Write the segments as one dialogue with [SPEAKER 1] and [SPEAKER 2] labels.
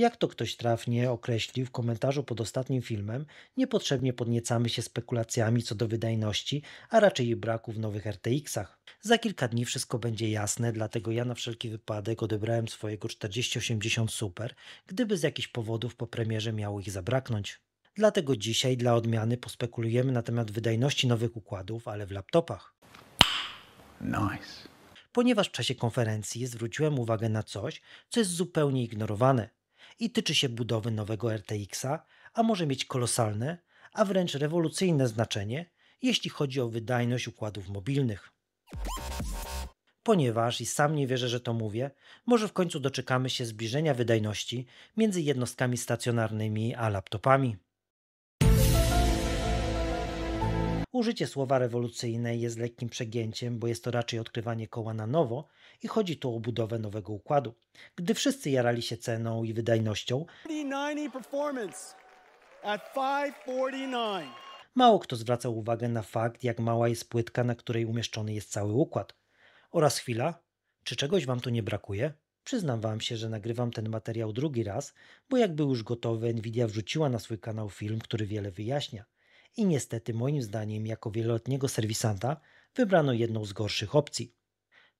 [SPEAKER 1] Jak to ktoś trafnie określił w komentarzu pod ostatnim filmem, niepotrzebnie podniecamy się spekulacjami co do wydajności, a raczej braku w nowych RTX-ach. Za kilka dni wszystko będzie jasne, dlatego ja na wszelki wypadek odebrałem swojego 4080 Super, gdyby z jakichś powodów po premierze miało ich zabraknąć. Dlatego dzisiaj dla odmiany pospekulujemy na temat wydajności nowych układów, ale w laptopach. Nice. Ponieważ w czasie konferencji zwróciłem uwagę na coś, co jest zupełnie ignorowane i tyczy się budowy nowego RTX-a, a może mieć kolosalne, a wręcz rewolucyjne znaczenie, jeśli chodzi o wydajność układów mobilnych. Ponieważ, i sam nie wierzę, że to mówię, może w końcu doczekamy się zbliżenia wydajności między jednostkami stacjonarnymi a laptopami. Użycie słowa rewolucyjne jest lekkim przegięciem, bo jest to raczej odkrywanie koła na nowo i chodzi tu o budowę nowego układu. Gdy wszyscy jarali się ceną i wydajnością, mało kto zwracał uwagę na fakt, jak mała jest płytka, na której umieszczony jest cały układ. Oraz chwila, czy czegoś wam tu nie brakuje? Przyznam wam się, że nagrywam ten materiał drugi raz, bo jak był już gotowy, Nvidia wrzuciła na swój kanał film, który wiele wyjaśnia i niestety moim zdaniem jako wieloletniego serwisanta wybrano jedną z gorszych opcji.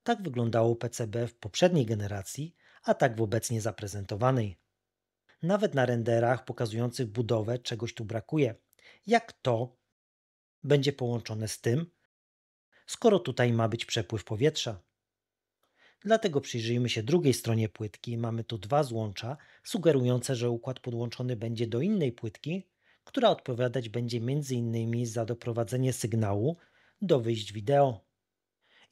[SPEAKER 1] Tak wyglądało PCB w poprzedniej generacji, a tak w obecnie zaprezentowanej. Nawet na renderach pokazujących budowę czegoś tu brakuje. Jak to będzie połączone z tym, skoro tutaj ma być przepływ powietrza? Dlatego przyjrzyjmy się drugiej stronie płytki. Mamy tu dwa złącza sugerujące, że układ podłączony będzie do innej płytki, która odpowiadać będzie m.in. za doprowadzenie sygnału do wyjść wideo.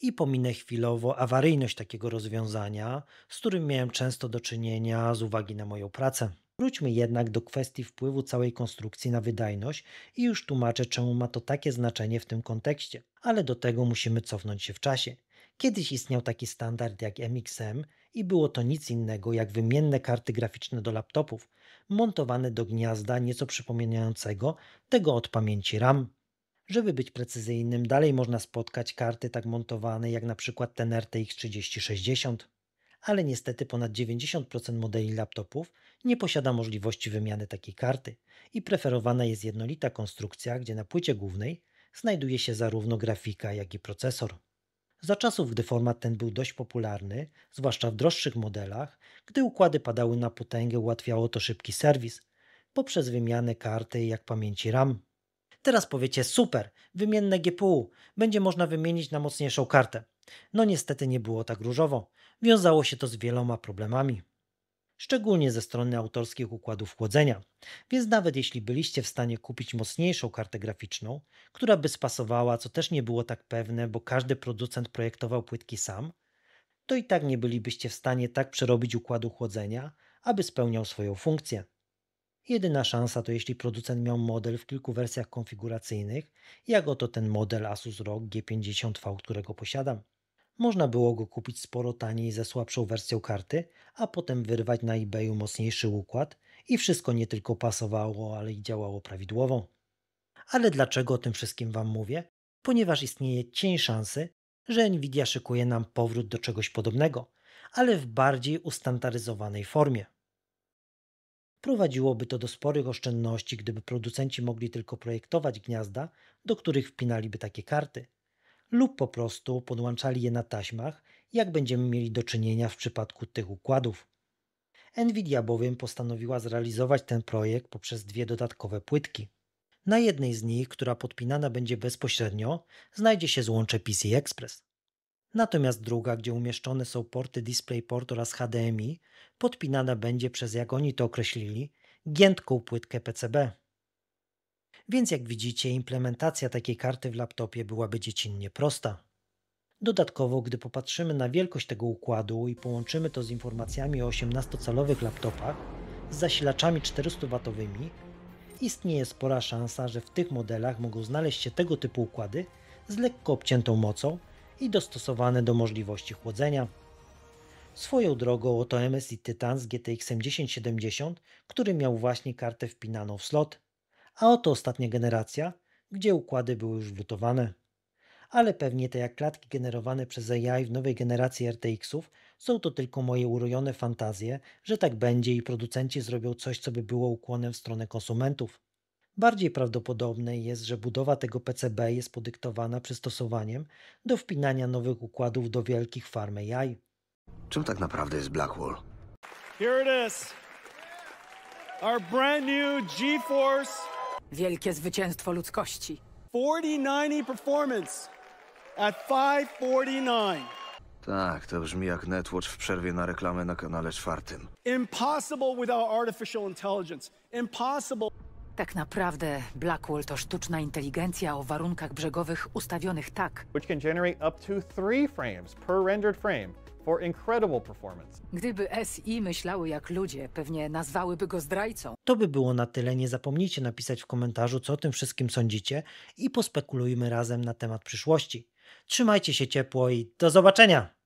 [SPEAKER 1] I pominę chwilowo awaryjność takiego rozwiązania, z którym miałem często do czynienia z uwagi na moją pracę. Wróćmy jednak do kwestii wpływu całej konstrukcji na wydajność i już tłumaczę, czemu ma to takie znaczenie w tym kontekście, ale do tego musimy cofnąć się w czasie. Kiedyś istniał taki standard jak MXM i było to nic innego jak wymienne karty graficzne do laptopów, montowane do gniazda nieco przypominającego tego od pamięci RAM. Żeby być precyzyjnym, dalej można spotkać karty tak montowane jak na przykład ten RTX 3060, ale niestety ponad 90% modeli laptopów nie posiada możliwości wymiany takiej karty i preferowana jest jednolita konstrukcja, gdzie na płycie głównej znajduje się zarówno grafika, jak i procesor. Za czasów, gdy format ten był dość popularny, zwłaszcza w droższych modelach, gdy układy padały na potęgę, ułatwiało to szybki serwis poprzez wymianę karty jak pamięci RAM. Teraz powiecie super, wymienne GPU, będzie można wymienić na mocniejszą kartę. No niestety nie było tak różowo. Wiązało się to z wieloma problemami szczególnie ze strony autorskich układów chłodzenia. Więc nawet jeśli byliście w stanie kupić mocniejszą kartę graficzną, która by spasowała, co też nie było tak pewne, bo każdy producent projektował płytki sam, to i tak nie bylibyście w stanie tak przerobić układu chłodzenia, aby spełniał swoją funkcję. Jedyna szansa to jeśli producent miał model w kilku wersjach konfiguracyjnych, jak oto ten model Asus ROG G50V, którego posiadam. Można było go kupić sporo taniej ze słabszą wersją karty, a potem wyrwać na eBayu mocniejszy układ i wszystko nie tylko pasowało, ale i działało prawidłowo. Ale dlaczego o tym wszystkim Wam mówię? Ponieważ istnieje cień szansy, że Nvidia szykuje nam powrót do czegoś podobnego, ale w bardziej ustandaryzowanej formie. Prowadziłoby to do sporych oszczędności, gdyby producenci mogli tylko projektować gniazda, do których wpinaliby takie karty – lub po prostu podłączali je na taśmach, jak będziemy mieli do czynienia w przypadku tych układów. Nvidia bowiem postanowiła zrealizować ten projekt poprzez dwie dodatkowe płytki. Na jednej z nich, która podpinana będzie bezpośrednio, znajdzie się złącze PC Express. Natomiast druga, gdzie umieszczone są porty DisplayPort oraz HDMI, podpinana będzie przez, jak oni to określili, giętką płytkę PCB więc jak widzicie, implementacja takiej karty w laptopie byłaby dziecinnie prosta. Dodatkowo, gdy popatrzymy na wielkość tego układu i połączymy to z informacjami o 18-calowych laptopach z zasilaczami 400W, istnieje spora szansa, że w tych modelach mogą znaleźć się tego typu układy z lekko obciętą mocą i dostosowane do możliwości chłodzenia. Swoją drogą oto MSI Titan z GTX 1070, który miał właśnie kartę wpinaną w slot, a oto ostatnia generacja, gdzie układy były już wlutowane. Ale pewnie te jak klatki generowane przez AI w nowej generacji RTX-ów są to tylko moje urojone fantazje, że tak będzie i producenci zrobią coś, co by było ukłonem w stronę konsumentów. Bardziej prawdopodobne jest, że budowa tego PCB jest podyktowana przystosowaniem do wpinania nowych układów do wielkich farm AI. Czym tak naprawdę jest Blackwall? Here it is. Our brand new GeForce Wielkie zwycięstwo ludzkości. 4090 performance at 549. Tak, to brzmi jak Netwatch w przerwie na reklamę na kanale czwartym. Impossible without artificial intelligence. Impossible. Tak naprawdę Blackwall to sztuczna inteligencja o warunkach brzegowych ustawionych tak, which can generate up to 3 frames per rendered frame for incredible performance. Gdyby SI myślały jak ludzie, pewnie nazwałyby go zdrajcą. To by było na tyle. Nie zapomnijcie napisać w komentarzu, co o tym wszystkim sądzicie i pospekulujmy razem na temat przyszłości. Trzymajcie się ciepło i do zobaczenia!